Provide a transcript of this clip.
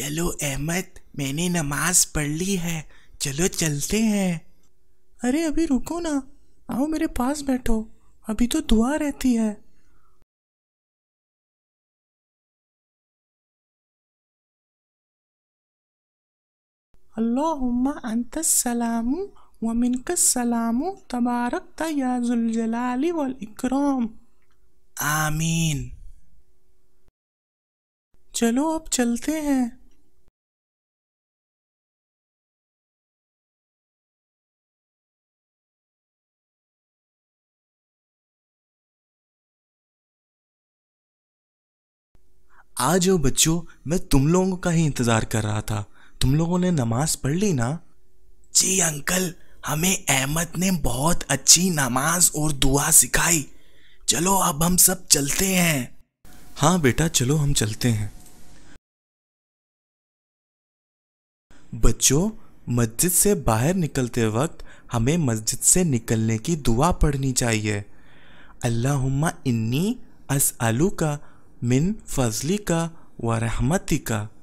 चलो अहमद मैंने नमाज पढ़ ली है चलो चलते हैं अरे अभी रुको ना आओ मेरे पास बैठो अभी तो दुआ रहती है अल्लाहुम्मा अंतस सलामु व मिनकस सलामु तबारक या जुलजलाली वल इकराम आमीन चलो अब चलते हैं आज हो बच्चों मैं तुम लोगों का ही इंतज़ार कर रहा था तुम लोगों ने नमाज पढ़ ली ना जी अंकल हमें अहमद ने बहुत अच्छी नमाज और दुआ सिखाई चलो अब हम सब चलते हैं हाँ बेटा चलो हम चलते हैं बच्चों मस्जिद से बाहर निकलते वक्त हमें मस्जिद से निकलने की दुआ पढ़नी चाहिए अल्लाहुम्मा इन्नी अस आलू का من فضلك ورحمتك